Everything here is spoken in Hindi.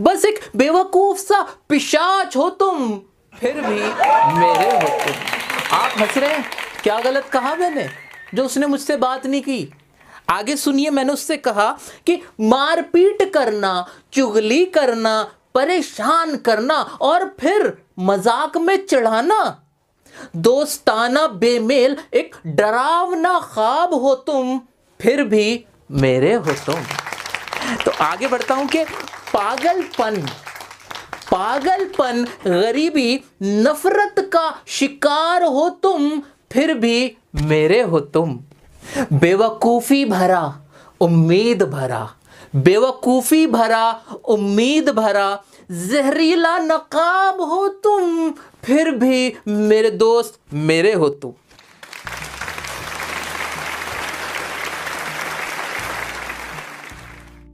बस एक बेवकूफ सा पिशाच हो तुम फिर भी मेरे हो तुम आप हंस रहे हैं क्या गलत कहा मैंने जो उसने मुझसे बात नहीं की आगे सुनिए मैंने उससे कहा कि मारपीट करना चुगली करना परेशान करना और फिर मजाक में चढ़ाना दोस्ताना बेमेल एक डरावना ख्वाब हो तुम फिर भी मेरे हो तुम तो आगे बढ़ता हूं कि पागलपन पागलपन गरीबी नफरत का शिकार हो तुम फिर भी मेरे हो तुम बेवकूफ़ी भरा उम्मीद भरा बेवकूफ़ी भरा उम्मीद भरा जहरीला नकाब हो तुम फिर भी मेरे दोस्त मेरे हो तुम